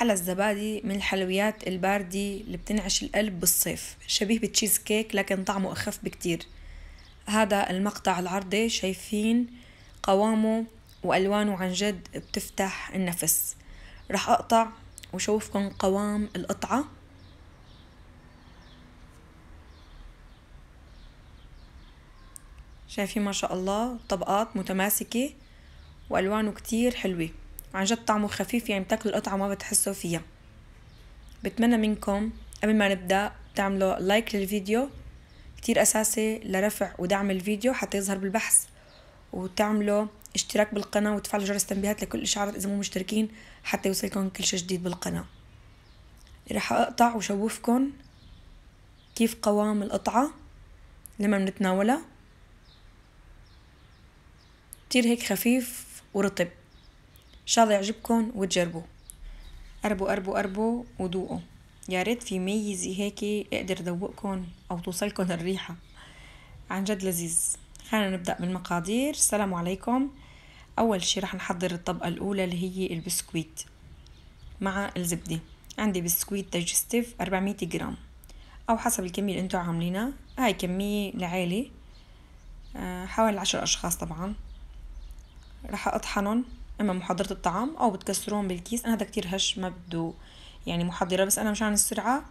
حلا الزبادي من الحلويات الباردة اللي بتنعش القلب بالصيف شبيه بالتشيز كيك لكن طعمه أخف بكتير هذا المقطع العرضي شايفين قوامه وألوانه عن جد بتفتح النفس رح أقطع وشوفكم قوام القطعة شايفين ما شاء الله طبقات متماسكة وألوانه كتير حلوه عن جد طعمه خفيف يعني بتاكلوا القطعة وما بتحسوا فيها بتمنى منكم قبل ما نبدأ تعملوا لايك للفيديو كتير أساسي لرفع ودعم الفيديو حتى يظهر بالبحث وتعملوا اشتراك بالقناة وتفعلوا جرس التنبيهات لكل إشعارات إذا مو مشتركين حتى يوصلكم كل شي جديد بالقناة رح أقطع وشوفكن كيف قوام القطعة لما بنتناولها كتير هيك خفيف ورطب شاء الله يعجبكم وتجربوه قربوا قربوا قربوا وذوقوا يا ريت في ميزة هيك اقدر ذوقكم او توصلكم الريحة عن جد لذيذ خلينا نبدأ بالمقادير السلام عليكم اول شي رح نحضر الطبقة الاولى اللي هي البسكويت مع الزبدة عندي بسكويت دايجستيف 400 جرام او حسب الكمية اللي انتو عاملينها هاي كمية لعيلة آه، حوالي عشر اشخاص طبعا رح اطحنهم اما محضرة الطعام او بتكسروهم بالكيس انا هذا كتير هش ما بده يعني محضرة بس انا مشان السرعة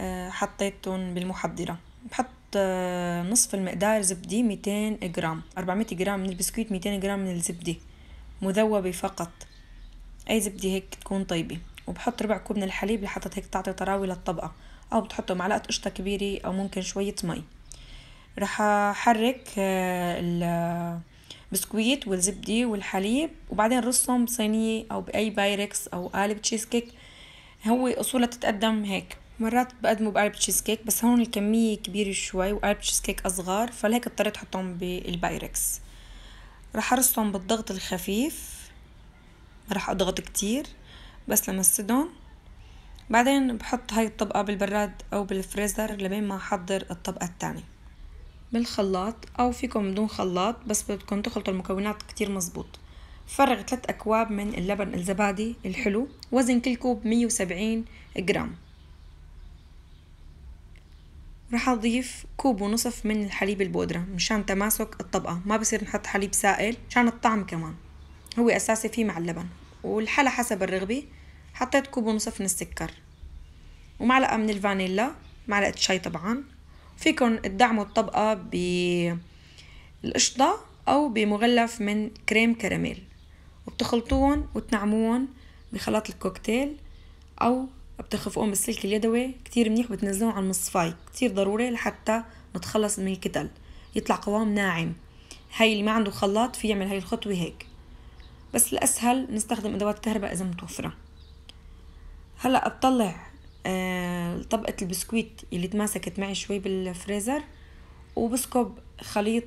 آه، حطيتهم بالمحضرة بحط آه، نصف المقدار زبدة 200 جرام 400 جرام من البسكويت 200 جرام من الزبدة مذوبة فقط أي زبدة هيك تكون طيبة وبحط ربع كوب من الحليب لحتى هيك تعطي طراوي للطبقة أو بتحطوا معلقة قشطة كبيرة أو ممكن شوية مي رح أحرك آه، بسكويت والزبدة والحليب وبعدين رصهم بصينية أو بأي بايركس أو قالب تشيز كيك هو أصولها تتقدم هيك مرات بقدمه بقالب تشيز كيك بس هون الكمية كبيرة شوي وقالب تشيز كيك أصغر فلهيك اضطريت أحطهم بالبايركس رح أرصهم بالضغط الخفيف ما رح أضغط كتير بس لمسدهم بعدين بحط هاي الطبقة بالبراد أو بالفريزر لبين ما أحضر الطبقة التانية بالخلاط او فيكم بدون خلاط بس بدكم تخلطوا المكونات كتير مزبوط فرغ 3 اكواب من اللبن الزبادي الحلو وزن كل كوب 170 جرام رح اضيف كوب ونصف من الحليب البودرة مشان تماسك الطبقة ما بصير نحط حليب سائل مشان الطعم كمان هو اساسي فيه مع اللبن والحلا حسب الرغبة حطيت كوب ونصف من السكر ومعلقة من الفانيلا معلقة شاي طبعا فيكن تدعموا الطبقة بالقشطة أو بمغلف من كريم كراميل وبتخلطوهم وتنعموهم بخلاط الكوكتيل أو بتخفقوهم بالسلك اليدوي كتير منيح وبتنزلوهم على المصفاي كتير ضروري لحتى نتخلص من الكتل يطلع قوام ناعم هاي اللي ما عنده خلاط في يعمل هاي الخطوة هيك بس الأسهل نستخدم أدوات كهرباء إذا متوفرة هلأ بطلع آه، طبقة البسكويت اللي تماسكت معي شوي بالفريزر وبسكب خليط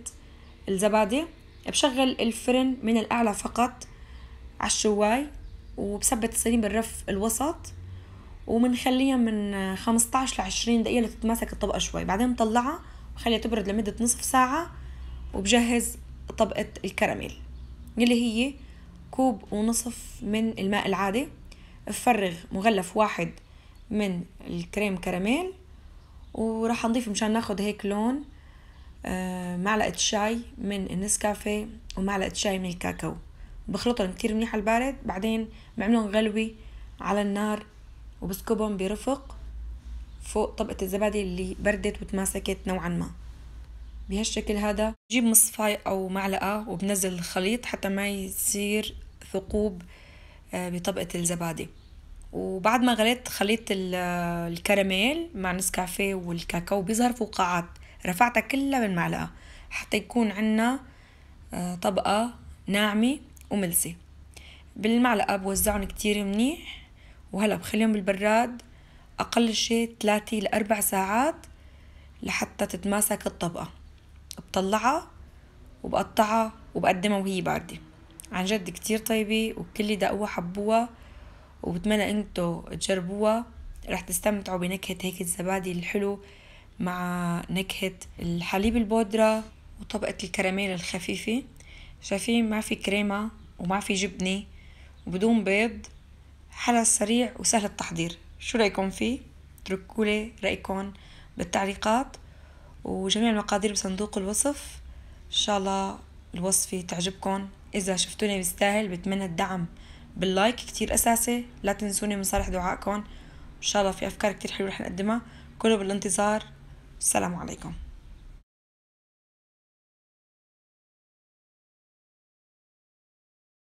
الزبادي بشغل الفرن من الأعلى فقط على الشواي وبثبت الصينية بالرف الوسط وبنخليها من 15 ل 20 دقيقة لتتماسك الطبقة شوي بعدين بطلعها وخليها تبرد لمدة نصف ساعة وبجهز طبقة الكراميل اللي هي كوب ونصف من الماء العادي بفرغ مغلف واحد من الكريم كراميل وراح نضيف مشان ناخد هيك لون آه، معلقة شاي من النسكافيه ومعلقة شاي من الكاكاو بخلطهم كتير منيح على البارد بعدين بعملهم غلوة على النار وبسكبهم برفق فوق طبقة الزبادي اللي بردت وتماسكت نوعا ما بهالشكل هذا جيب مصفاي أو معلقة وبنزل الخليط حتى ما يصير ثقوب آه، بطبقة الزبادي وبعد ما غليت خليت الكراميل مع نسكافيه والكاكاو بيظهر فقاعات رفعتها كلها بالمعلقة حتى يكون عنا آه، طبقة ناعمة وملسة بالمعلقة بوزعهم كتير منيح وهلا بخليهم بالبراد أقل شي تلاتة لأربع ساعات لحتى تتماسك الطبقة بطلعها وبقطعها وبقدمها وهي باردة عن جد كتير طيبة وكل اللي دقوها حبوها وبتمنى انتوا تجربوها رح تستمتعوا بنكهة هيك الزبادي الحلو مع نكهة الحليب البودرة وطبقة الكراميل الخفيفة شايفين ما في كريمة وما في جبنة وبدون بيض حلا سريع وسهل التحضير شو رأيكم فيه؟ اتركولي رأيكم بالتعليقات وجميع المقادير بصندوق الوصف إن شاء الله الوصفة تعجبكم إذا شفتوني بستاهل بتمنى الدعم باللايك كتير اساسي لا تنسوني من صالح دعائكم ان شاء الله في افكار كتير حلوه رح نقدمها كله بالانتظار السلام عليكم